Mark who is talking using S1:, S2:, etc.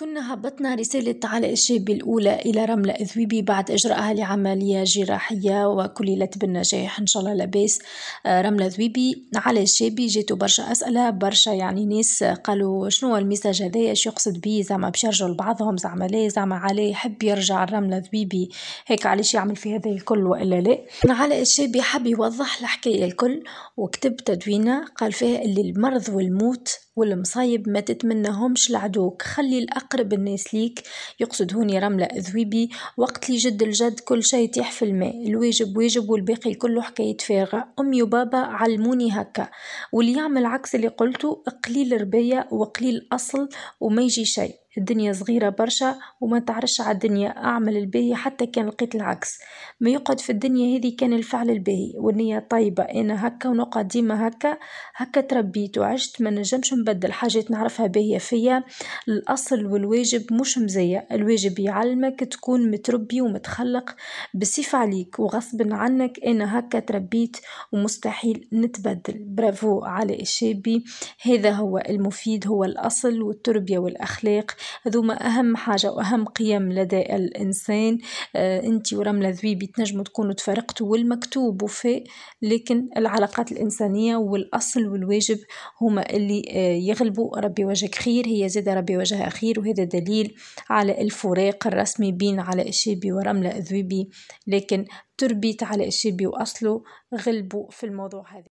S1: كنا هبطنا رسالة علاء الأولى إلى رملة إذويبي بعد إجراءها لعملية جراحية وكللت بالنجاح إن شاء الله لاباس آه، رملة إذويبي علاء الشابي جاتو برشا أسئلة برشا يعني ناس قالوا شنو الميساج هذايا شو يقصد بيه زعما باش يرجعوا لبعضهم زعما لا زعما علاء يحب يرجع الرملة إذويبي هيك علاش يعمل في هذا الكل وإلا لا علاء الشابي حب يوضح الحكاية الكل وكتب تدوينة قال فيها اللي المرض والموت والمصايب ما تتمنهمش لعدوك خلي الأقرب الناس ليك يقصد هوني رملة أذويبي وقت لي جد الجد كل شي يطيح في الماء الواجب واجب والباقي كله حكاية فارغة أمي وبابا علموني هكا واللي يعمل عكس اللي قلته قليل ربية وقليل أصل وما يجي شيء الدنيا صغيرة برشا وما تعرش على الدنيا أعمل الباهي حتى كان لقيت العكس ما يقعد في الدنيا هذه كان الفعل الباهي والنية طيبة أنا هكا ونقعد ديما هكا هكا تربيت وعشت ما نجمش نبدل حاجات نعرفها باهية فيا الأصل والواجب مش مزية الواجب يعلمك تكون متربي ومتخلق بصفة عليك وغصب عنك أنا هكا تربيت ومستحيل نتبدل برافو على الشابي هذا هو المفيد هو الأصل والتربية والأخلاق هذوما أهم حاجة وأهم قيم لدى الإنسان آه، أنت ورملة ذويبي تنجموا تكونوا تفرقتوا والمكتوب وفي لكن العلاقات الإنسانية والأصل والواجب هما اللي آه، يغلبوا ربي وجهك خير هي زادة ربي وجهها خير وهذا دليل على الفراق الرسمي بين علاء الشيبي ورملة ذويبي لكن تربيت علاء الشيبي وأصله غلبوا في الموضوع هذا